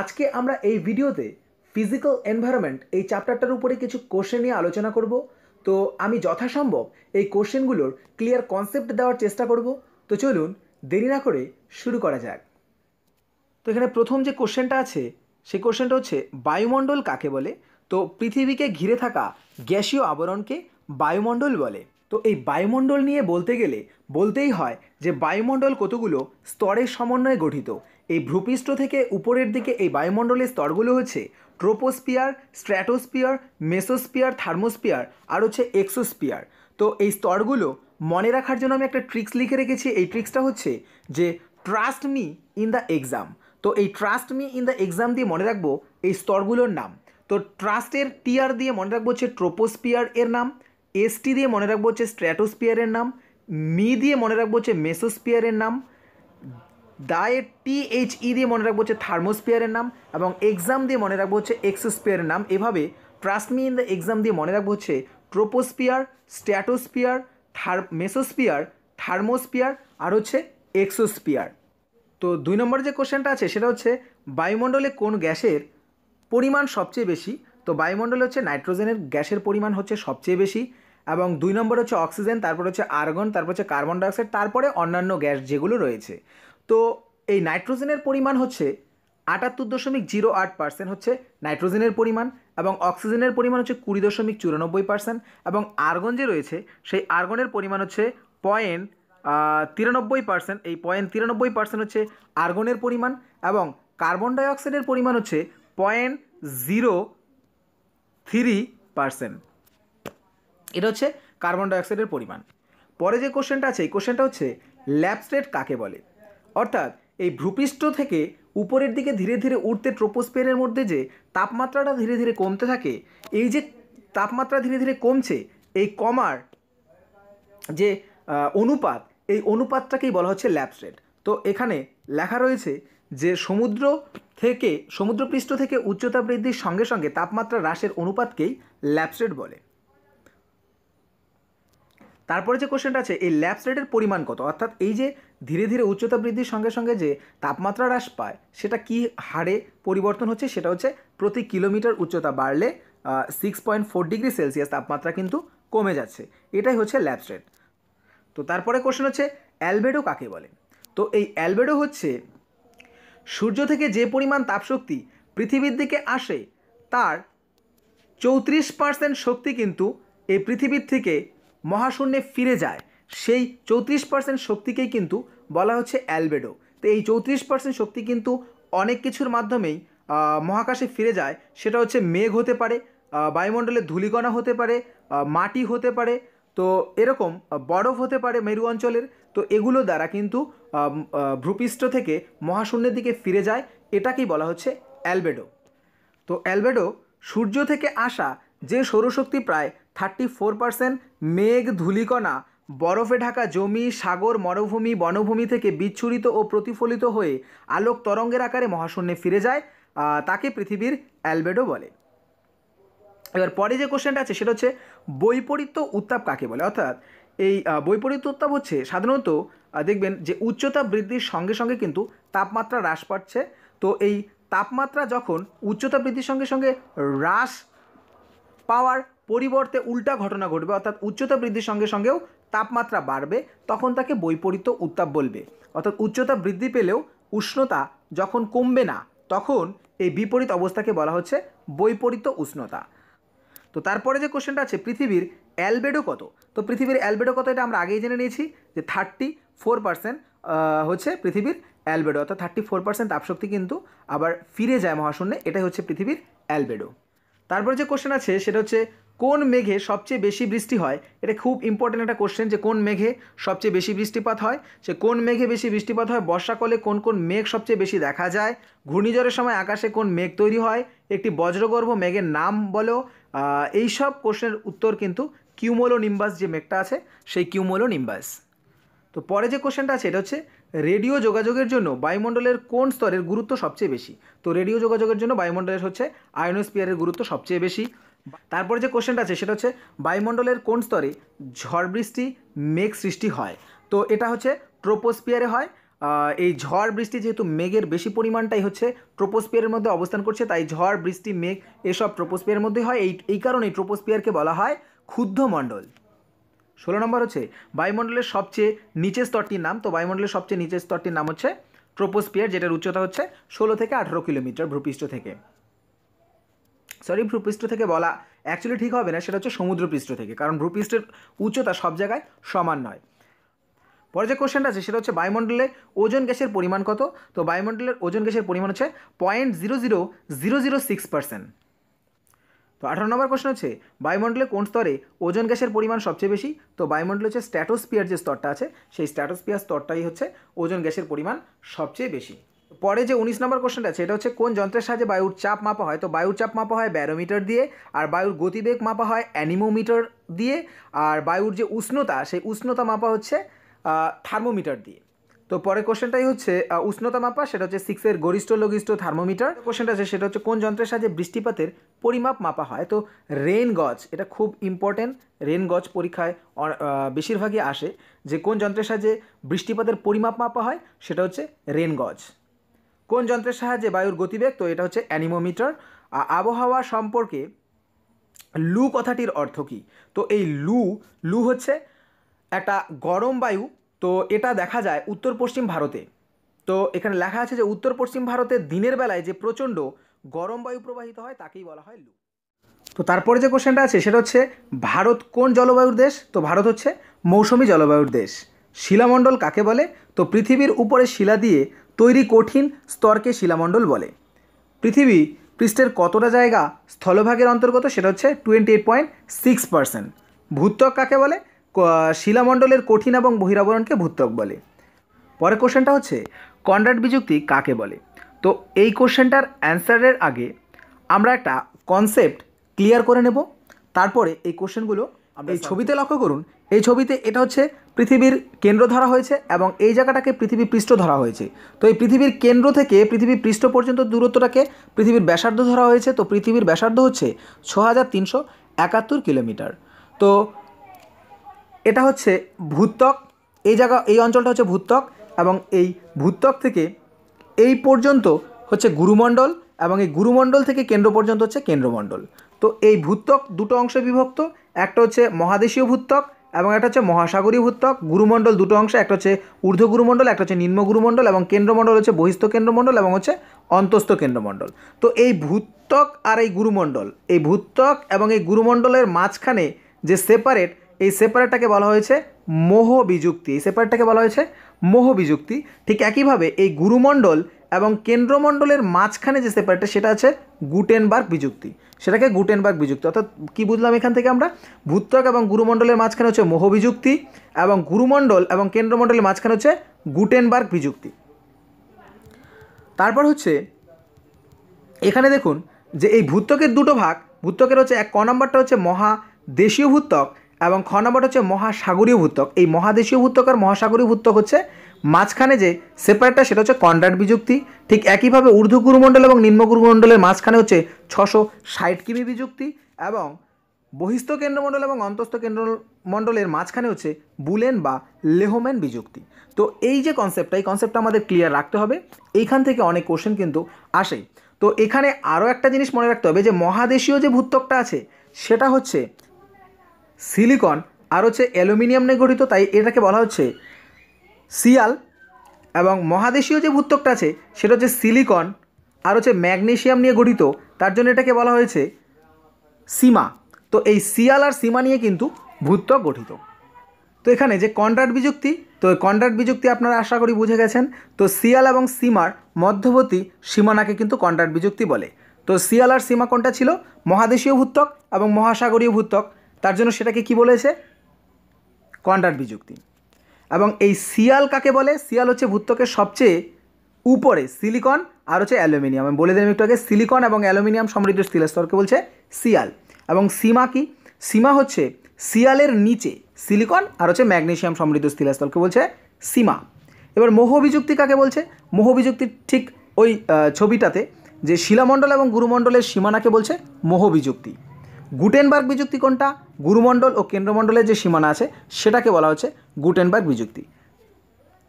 আজকে আমরা এই ভিডিওতে ফিজিক্যাল এনভায়রনমেন্ট এই চ্যাপ্টারটার উপরে কিছু কোশ্চেন নিয়ে আলোচনা করব তো আমি যথাসম্ভব এই কোশ্চেনগুলোর ক্লিয়ার কনসেপ্ট দেওয়ার চেষ্টা করব তো চলুন দেরি না করে শুরু করা যাক তো এখানে প্রথম যে কোশ্চেনটা আছে সেই কোশ্চেনটা হচ্ছে বায়ুমণ্ডল কাকে বলে তো পৃথিবীকে ঘিরে থাকা গ্যাসীয় আবরণকে বায়ুমণ্ডল বলে তো এই বায়ুমণ্ডল নিয়ে বলতে গেলে বলতেই হয় যে বায়ুমণ্ডল কতগুলো স্তরের সমন্বয়ে গঠিত এই ভ্রূপৃষ্ঠ থেকে উপরের দিকে এই বায়ুমণ্ডলের স্তরগুলো হচ্ছে ট্রোপোস্পিয়ার স্ট্র্যাটোস্পিয়ার মেসোস্পিয়ার থার্মোস্পিয়ার আর হচ্ছে এক্সোস্পিয়ার তো এই স্তরগুলো মনে রাখার জন্য আমি একটা ট্রিক্স লিখে রেখেছি এই ট্রিক্সটা হচ্ছে যে trust me in the exam তো এই trust me in the exam দিয়ে মনে রাখবো এই স্তরগুলোর নাম তো ট্রাস্টের টিআর দিয়ে মনে রাখবো হচ্ছে ট্রোপোস্পিয়ার এর নাম এসটি দিয়ে মনে রাখবো হচ্ছে স্ট্র্যাটোস্পিয়ারের নাম মি দিয়ে মনে রাখবো হচ্ছে মেসোস্পিয়ারের নাম ডায়েট টিএইচই e দিয়ে মনে রাখবো হচ্ছে থার্মোস্পিয়ারের নাম এবং এক্সাম দিয়ে মনে রাখবো হচ্ছে এক্সোস্পিয়ারের নাম এভাবে ট্রাস্টমি ইন দ্য এক্সাম দিয়ে মনে রাখবো হচ্ছে ট্রোপোস্পিয়ার স্ট্যাটোস্পিয়ার থার মেসোস্পিয়ার থার্মোস্পিয়ার আর হচ্ছে এক্সোস্পিয়ার তো দুই নম্বর যে কোশ্চেনটা আছে সেটা হচ্ছে বায়ুমণ্ডলে কোন গ্যাসের পরিমাণ সবচেয়ে বেশি তো বায়ুমণ্ডলে হচ্ছে নাইট্রোজেনের গ্যাসের পরিমাণ হচ্ছে সবচেয়ে বেশি এবং দুই নম্বর হচ্ছে অক্সিজেন তারপর হচ্ছে আর্গন তারপর হচ্ছে কার্বন ডাইঅক্সাইড তারপরে অন্যান্য গ্যাস যেগুলো রয়েছে তো এই নাইট্রোজেনের পরিমাণ হচ্ছে আটাত্তর দশমিক জিরো আট পার্সেন্ট হচ্ছে নাইট্রোজেনের পরিমাণ এবং অক্সিজেনের পরিমাণ হচ্ছে কুড়ি দশমিক চুরানব্বই পার্সেন্ট এবং আর্গন যে রয়েছে সেই আর্গনের পরিমাণ হচ্ছে পয়েন্ট তিরানব্বই পার্সেন্ট এই পয়েন্ট তিরানব্বই পার্সেন্ট হচ্ছে আর্গনের পরিমাণ এবং কার্বন ডাইঅক্সাইডের পরিমাণ হচ্ছে পয়েন্ট জিরো থ্রি পার্সেন্ট এটা হচ্ছে কার্বন ডাইঅক্সাইডের পরিমাণ পরে যে কোশ্চেনটা আছে এই কোশ্চেনটা হচ্ছে ল্যাবস্টেট কাকে বলে অর্থাৎ এই ভূপৃষ্ঠ থেকে উপরের দিকে ধীরে ধীরে উঠতে ট্রোপোস্পিয়ারের মধ্যে যে তাপমাত্রাটা ধীরে ধীরে কমতে থাকে এই যে তাপমাত্রা ধীরে ধীরে কমছে এই কমার যে অনুপাত এই অনুপাতটাকেই বলা হচ্ছে ল্যাপস রেট তো এখানে লেখা রয়েছে যে সমুদ্র থেকে সমুদ্রপৃষ্ঠ থেকে উচ্চতা বৃদ্ধির সঙ্গে সঙ্গে তাপমাত্রা হ্রাসের অনুপাতকেই ল্যাপসেট বলে তারপরে যে কোশ্চেনটা আছে এই ল্যাপস রেটের পরিমাণ কত অর্থাৎ এই যে ধীরে ধীরে উচ্চতা বৃদ্ধির সঙ্গে সঙ্গে যে তাপমাত্রা হ্রাস পায় সেটা কি হারে পরিবর্তন হচ্ছে সেটা হচ্ছে প্রতি কিলোমিটার উচ্চতা বাড়লে six point four degree Celsius তাপমাত্রা কিন্তু কমে যাচ্ছে এটাই হচ্ছে ল্যাপস রেট তো তারপরে কোশ্চেন হচ্ছে অ্যালবেডো কাকে বলে তো এই অ্যালবেডো হচ্ছে সূর্য থেকে যে পরিমাণ তাপশক্তি পৃথিবীর দিকে আসে তার চৌত্রিশ পার্সেন্ট শক্তি কিন্তু এই পৃথিবীর থেকে মহাশূন্যে ফিরে যায় সেই চৌত্রিশ পার্সেন্ট শক্তিকেই কিন্তু বলা হচ্ছে অ্যালবেডো তো এই চৌত্রিশ পার্সেন্ট শক্তি কিন্তু অনেক কিছুর মাধ্যমেই মহাকাশে ফিরে যায় সেটা হচ্ছে মেঘ হতে পারে বায়ুমণ্ডলের ধুলিকণা হতে পারে মাটি হতে পারে তো এরকম বরফ হতে পারে মেরু অঞ্চলের তো এগুলো দ্বারা কিন্তু ভূপৃষ্ঠ থেকে মহাশূন্যের দিকে ফিরে যায় এটাকেই বলা হচ্ছে অ্যালবেডো তো অ্যালবেডো সূর্য থেকে আসা যে সৌরশক্তি প্রায় থার্টি ফোর পার্সেন্ট মেঘ ধুলিকণা বরফে ঢাকা জমি সাগর মরুভূমি বনভূমি থেকে বিচ্ছুরিত ও প্রতিফলিত হয়ে আলোক তরঙ্গের আকারে মহাশূন্যে ফিরে যায় তাকে পৃথিবীর অ্যালবেডো বলে এবার পরে যে কোশ্চেনটা আছে সেটা হচ্ছে বৈপরীত্য উত্তাপ কাকে বলে অর্থাৎ এই বৈপরীত্য উত্তাপ হচ্ছে সাধারণত দেখবেন যে উচ্চতা বৃদ্ধির সঙ্গে সঙ্গে কিন্তু তাপমাত্রা হ্রাস পাচ্ছে তো এই তাপমাত্রা যখন উচ্চতা বৃদ্ধির সঙ্গে সঙ্গে হ্রাস পাওয়ার পরিবর্তে উল্টা ঘটনা ঘটবে অর্থাৎ উচ্চতা বৃদ্ধির সঙ্গে সঙ্গেও তাপমাত্রা বাড়বে তখন তাকে বৈপরীত উত্তাপ বলবে অর্থাৎ উচ্চতা বৃদ্ধি পেলেও উষ্ণতা যখন কমবে না তখন এই বিপরীত অবস্থাকে বলা হচ্ছে বৈপরীত উষ্ণতা তো তারপরে যে কোশ্চেনটা আছে পৃথিবীর অ্যালবেডো কত তো পৃথিবীর অ্যালবেডো কত এটা আমরা আগেই জেনে নিয়েছি যে থার্টি ফোর পার্সেন্ট হচ্ছে পৃথিবীর অ্যালবেডো অর্থাৎ থার্টি ফোর পার্সেন্ট তাপশক্তি কিন্তু আবার ফিরে যায় মহাশূন্যে এটাই হচ্ছে পৃথিবীর অ্যালবেডো তারপরে যে কোশ্চেন আছে সেটা হচ্ছে কোন মেঘে সবচেয়ে বেশি বৃষ্টি হয় এটা খুব ইম্পর্টেন্ট একটা কোশ্চেন যে কোন মেঘে সবচেয়ে বেশি বৃষ্টিপাত হয় সে কোন মেঘে বেশি বৃষ্টিপাত হয় বর্ষাকালে কোন কোন মেঘ সবচেয়ে বেশি দেখা যায় ঘূর্ণিঝড়ের সময় আকাশে কোন মেঘ তৈরি হয় একটি বজ্রগর্ভ মেঘের নাম বলো এইসব কোশ্চেনের উত্তর কিন্তু কিউমোলো নিম্বাস যে মেঘটা আছে সেই কিউমোলো নিম্বাস তো পরে যে কোশ্চেনটা আছে এটা হচ্ছে রেডিও যোগাযোগের জন্য বায়ুমণ্ডলের কোন স্তরের গুরুত্ব সবচেয়ে বেশি তো রেডিও যোগাযোগের জন্য বায়ুমণ্ডলের হচ্ছে আয়নোস্পিয়ারের গুরুত্ব সবচেয়ে বেশি তারপরে যে কোশ্চেনটা আছে সেটা হচ্ছে বায়ুমণ্ডলের কোন স্তরে ঝড় বৃষ্টি মেঘ সৃষ্টি হয় তো এটা হচ্ছে ট্রোপোস্পিয়ারে হয় এই ঝড় বৃষ্টি যেহেতু মেঘের বেশি পরিমাণটাই হচ্ছে ট্রোপোস্পিয়ারের মধ্যে অবস্থান করছে তাই ঝড় বৃষ্টি মেঘ এসব ট্রোপোস্পিয়ারের মধ্যে হয় এই এই কারণেই ট্রোপোস্পিয়ারকে বলা হয় মণ্ডল ষোলো নম্বর হচ্ছে বায়ুমণ্ডলের সবচেয়ে নিচের স্তরটির নাম তো বায়ুমণ্ডলের সবচেয়ে নিচের স্তরটির নাম হচ্ছে ট্রোপোস্পিয়ার যেটার উচ্চতা হচ্ছে ষোলো থেকে আঠেরো কিলোমিটার ভূপৃষ্ঠ থেকে সরি ভূপৃষ্ঠ থেকে বলা অ্যাকচুয়ালি ঠিক হবে না সেটা হচ্ছে সমুদ্রপৃষ্ঠ থেকে কারণ ভূপৃষ্ঠের উচ্চতা সব জায়গায় সমান নয় পরে যে কোশ্চেনটা আছে সেটা হচ্ছে বায়ুমণ্ডলে ওজন গ্যাসের পরিমাণ কত তো বায়ুমণ্ডলের ওজন গ্যাসের পরিমাণ হচ্ছে point zero zero zero zero six percent তো আঠারো নম্বর প্রশ্ন হচ্ছে বায়ুমণ্ডলে কোন স্তরে ওজন গ্যাসের পরিমাণ সবচেয়ে বেশি তো বায়ুমণ্ডলে হচ্ছে স্ট্যাটোস্পিয়ার যে স্তরটা আছে সেই স্ট্যাটোস্পিয়ার স্তরটাই হচ্ছে ওজন গ্যাসের পরিমাণ সবচেয়ে বেশি পরে যে উনিশ নম্বর কোশ্চেনটা আছে এটা হচ্ছে কোন যন্ত্রের সাহায্যে বায়ুর চাপ মাপা হয় তো বায়ুর চাপ মাপা হয় ব্যারোমিটার দিয়ে আর বায়ুর গতিবেগ মাপা হয় অ্যানিমোমিটার দিয়ে আর বায়ুর যে উষ্ণতা সেই উষ্ণতা মাপা হচ্ছে থার্মোমিটার দিয়ে তো পরের কোশ্চেনটাই হচ্ছে উষ্ণতা মাপা সেটা হচ্ছে সিক্সের গরিষ্ঠ লঘিষ্ঠ থার্মোমিটার কোশ্চেনটা আছে সেটা হচ্ছে কোন যন্ত্রের সাহায্যে বৃষ্টিপাতের পরিমাপ মাপা হয় তো রেন গজ এটা খুব ইম্পর্টেন্ট রেন গজ পরীক্ষায় বেশিরভাগই আসে যে কোন যন্ত্রের সাহায্যে বৃষ্টিপাতের পরিমাপ মাপা হয় সেটা হচ্ছে রেন গজ কোন যন্ত্রের সাহায্যে বায়ুর গতিবেগ তো এটা হচ্ছে অ্যানিমোমিটার আবহাওয়া সম্পর্কে লু কথাটির অর্থ কী তো এই লু লু হচ্ছে একটা গরম বায়ু তো এটা দেখা যায় উত্তর পশ্চিম ভারতে তো এখানে লেখা আছে যে উত্তর পশ্চিম ভারতে দিনের বেলায় যে প্রচণ্ড গরম বায়ু প্রবাহিত হয় তাকেই বলা হয় লু তো তারপরে যে কোশ্চেনটা আছে সেটা হচ্ছে ভারত কোন জলবায়ুর দেশ তো ভারত হচ্ছে মৌসুমি জলবায়ুর দেশ শিলামণ্ডল কাকে বলে তো পৃথিবীর উপরে শিলা দিয়ে তৈরি কঠিন স্তরকে শিলামণ্ডল বলে পৃথিবী পৃষ্ঠের কতটা জায়গা স্থলভাগের অন্তর্গত সেটা হচ্ছে twenty eight point six percent ভূত্বক কাকে বলে শিলামণ্ডলের কঠিন এবং বহিরাবরণকে ভূত্বক বলে পরের কোশ্চেনটা হচ্ছে কন্ডাক্ট বিযুক্তি কাকে বলে তো এই কোশ্চেনটার অ্যান্সারের আগে আমরা একটা কনসেপ্ট ক্লিয়ার করে নেব তারপরে এই কোশ্চেনগুলো এই ছবিতে লক্ষ্য করুন এই ছবিতে এটা হচ্ছে পৃথিবীর কেন্দ্র ধরা হয়েছে এবং এই জায়গাটাকে পৃথিবী পৃষ্ঠ ধরা হয়েছে তো এই পৃথিবীর কেন্দ্র থেকে পৃথিবীর পৃষ্ঠ পর্যন্ত দূরত্বটাকে পৃথিবীর ব্যাসার্ধ ধরা হয়েছে তো পৃথিবীর ব্যাসার্ধ হচ্ছে ছ হাজার তিনশো একাত্তর কিলোমিটার তো এটা হচ্ছে ভূত্বক এই জায়গা এই অঞ্চলটা হচ্ছে ভূত্বক এবং এই ভূত্বক থেকে এই পর্যন্ত হচ্ছে গুরুমণ্ডল এবং এই গুরুমণ্ডল থেকে কেন্দ্র পর্যন্ত হচ্ছে কেন্দ্রমণ্ডল তো এই ভূত্বক দুটো অংশে বিভক্ত একটা হচ্ছে মহাদেশীয় ভূত্বক এবং একটা হচ্ছে মহাসাগরীয় ভূত্বক গুরুমণ্ডল দুটো অংশে একটা হচ্ছে ঊর্ধ্ব গুরুমণ্ডল একটা হচ্ছে নিম্ন গুরুমণ্ডল এবং কেন্দ্রমণ্ডল হচ্ছে বহিস্থ কেন্দ্রমণ্ডল এবং হচ্ছে অন্তস্থ কেন্দ্রমণ্ডল তো এই ভূত্বক আর এই গুরুমণ্ডল এই ভূত্বক এবং এই গুরুমণ্ডলের মাঝখানে যে সেপারেট এই সেপারেটটাকে বলা হয়েছে মোহ বিযুক্তি এই সেপারেটটাকে বলা হয়েছে মোহ বিযুক্তি ঠিক একইভাবে এই গুরুমণ্ডল এবং কেন্দ্রমণ্ডলের মাঝখানে যে সেপারেটটা সেটা আছে গুটেনবার্গ বিযুক্তি সেটাকে গুটেনবার্গ বিযুক্তি অর্থাৎ কী বুঝলাম এখান থেকে আমরা ভূত্বক এবং গুরুমণ্ডলের মাঝখানে হচ্ছে মোহ বিযুক্তি এবং গুরুমণ্ডল এবং কেন্দ্রমণ্ডলের মাঝখানে হচ্ছে গুটেনবার্গ বিযুক্তি তারপর হচ্ছে এখানে দেখুন যে এই ভূত্বকের দুটো ভাগ ভূত্বকের হচ্ছে এক ক নম্বরটা হচ্ছে মহা দেশীয় ভূত্বক এবং খ নম্বর হচ্ছে মহাসাগরীয় ভূত্বক এই মহাদেশীয় ভূত্বক আর মহাসাগরীয় ভূত্বক হচ্ছে মাঝখানে যে সেপারেটটা সেটা হচ্ছে কন্ড্রাট বিযুক্তি ঠিক একইভাবে ঊর্ধ্ব গুরুমণ্ডল এবং নিম্ন গুরুমণ্ডলের মাঝখানে হচ্ছে ছশো ষাট কিমি বিযুক্তি এবং বহিস্থ কেন্দ্রমণ্ডল এবং অন্তস্থ কেন্দ্রমণ্ডলের মাঝখানে হচ্ছে বুলেন বা লেহোম্যান বিযুক্তি তো এই যে কনসেপ্টটা এই কনসেপ্টটা আমাদের ক্লিয়ার রাখতে হবে এইখান থেকে অনেক কোশ্চেন কিন্তু আসেই তো এখানে আরও একটা জিনিস মনে রাখতে হবে যে মহাদেশীয় যে ভূত্বকটা আছে সেটা হচ্ছে সিলিকন আর হচ্ছে অ্যালুমিনিয়াম নিয়ে গঠিত তাই এটাকে বলা হচ্ছে সিয়াল এবং মহাদেশীয় যে ভূত্বকটা আছে সেটা হচ্ছে সিলিকন আর হচ্ছে ম্যাগনেশিয়াম নিয়ে গঠিত তার জন্য এটাকে বলা হয়েছে সীমা তো এই সিয়াল আর সীমা নিয়ে কিন্তু ভূত্বক গঠিত তো এখানে যে কন্ট্রাক্ট বিযুক্তি তো কন্ট্রাক্ট বিযুক্তি আপনারা আশা করি বুঝে গেছেন তো সিয়াল এবং সীমার মধ্যবর্তী সীমানাকে কিন্তু কন্ট্রাক্ট বিযুক্তি বলে তো সিয়াল আর সীমা কোনটা ছিল মহাদেশীয় ভূত্বক এবং মহাসাগরীয় ভূত্বক তার জন্য সেটাকে কি বলেছে কন্ডার বিযুক্তি এবং এই সিয়াল কাকে বলে সিয়াল হচ্ছে ভূত্বকের সবচেয়ে উপরে সিলিকন আর হচ্ছে অ্যালুমিনিয়াম আমি বলে দিলাম একটু আগে সিলিকন এবং অ্যালুমিনিয়াম সমৃদ্ধ স্তরকে বলছে সিয়াল এবং সীমা কি সীমা হচ্ছে সিয়ালের নিচে সিলিকন আর হচ্ছে ম্যাগনেশিয়াম সমৃদ্ধ স্থিলাস্তরকে বলছে সীমা এবার বিযুক্তি কাকে বলছে মোহবিযুক্তির ঠিক ওই ছবিটাতে যে শিলামণ্ডল এবং গুরুমণ্ডলের সীমানাকে বলছে বিযুক্তি গুটেনবার্গ বিযুক্তি কোনটা গুরুমণ্ডল ও কেন্দ্রমণ্ডলের যে সীমানা আছে সেটাকে বলা হচ্ছে গুটেনবার্গ বিযুক্তি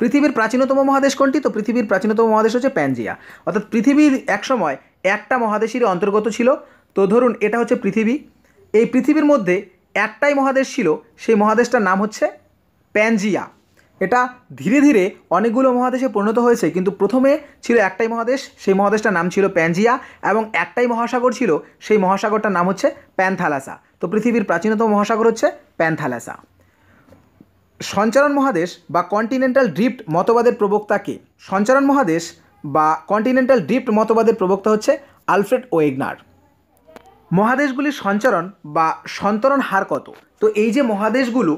পৃথিবীর প্রাচীনতম মহাদেশ কোনটি তো পৃথিবীর প্রাচীনতম মহাদেশ হচ্ছে প্যানজিয়া অর্থাৎ পৃথিবীর একসময় একটা মহাদেশের অন্তর্গত ছিল তো ধরুন এটা হচ্ছে পৃথিবী এই পৃথিবীর মধ্যে একটাই মহাদেশ ছিল সেই মহাদেশটার নাম হচ্ছে প্যানজিয়া এটা ধীরে ধীরে অনেকগুলো মহাদেশে পরিণত হয়েছে কিন্তু প্রথমে ছিল একটাই মহাদেশ সেই মহাদেশটার নাম ছিল প্যাঞ্জিয়া এবং একটাই মহাসাগর ছিল সেই মহাসাগরটার নাম হচ্ছে প্যানথালাসা তো পৃথিবীর প্রাচীনতম মহাসাগর হচ্ছে প্যানথালাসা সঞ্চারণ মহাদেশ বা কন্টিনেন্টাল ড্রিফ্ট মতবাদের প্রবক্তা কে সঞ্চারণ মহাদেশ বা কন্টিনেন্টাল ড্রিফ্ট মতবাদের প্রবক্তা হচ্ছে আলফ্রেড ওয়েগনার মহাদেশগুলির সঞ্চারণ বা সন্তরণ হার কত তো এই যে মহাদেশগুলো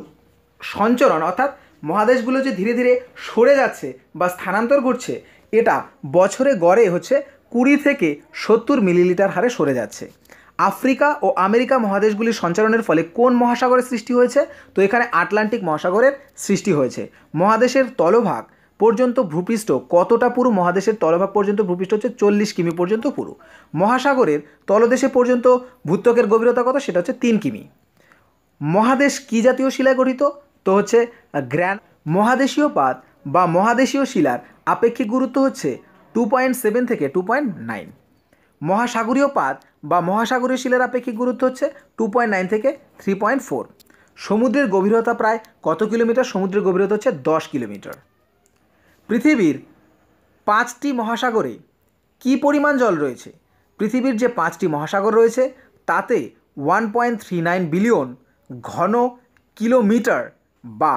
সঞ্চরণ অর্থাৎ মহাদেশগুলো যে ধীরে ধীরে সরে যাচ্ছে বা স্থানান্তর করছে এটা বছরে গড়ে হচ্ছে কুড়ি থেকে সত্তর মিলিলিটার হারে সরে যাচ্ছে আফ্রিকা ও আমেরিকা মহাদেশগুলির সঞ্চালনের ফলে কোন মহাসাগরের সৃষ্টি হয়েছে তো এখানে আটলান্টিক মহাসাগরের সৃষ্টি হয়েছে মহাদেশের তলভাগ পর্যন্ত ভূপৃষ্ঠ কতটা পুরু মহাদেশের তলভাগ পর্যন্ত ভূপৃষ্ঠ হচ্ছে চল্লিশ কিমি পর্যন্ত পুরু মহাসাগরের তলদেশে পর্যন্ত ভূত্বকের গভীরতা কত সেটা হচ্ছে তিন কিমি মহাদেশ কী জাতীয় শিলায় গঠিত তো হচ্ছে গ্র্যান্ড মহাদেশীয় পাত বা মহাদেশীয় শিলার আপেক্ষিক গুরুত্ব হচ্ছে টু পয়েন্ট সেভেন থেকে টু পয়েন্ট নাইন মহাসাগরীয় পাত বা মহাসাগরীয় শিলার আপেক্ষিক গুরুত্ব হচ্ছে টু পয়েন্ট নাইন থেকে থ্রি পয়েন্ট ফোর সমুদ্রের গভীরতা প্রায় কত কিলোমিটার সমুদ্রের গভীরতা হচ্ছে দশ কিলোমিটার পৃথিবীর পাঁচটি মহাসাগরে কি পরিমাণ জল রয়েছে পৃথিবীর যে পাঁচটি মহাসাগর রয়েছে তাতে one point three nine billion ঘন কিলোমিটার বা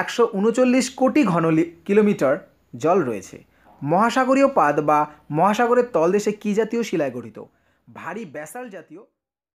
একশো উনচল্লিশ কোটি ঘন কিলোমিটার জল রয়েছে মহাসাগরীয় পাদ বা মহাসাগরের তলদেশে কী জাতীয় শিলায় গঠিত ভারী ব্যাসাল জাতীয়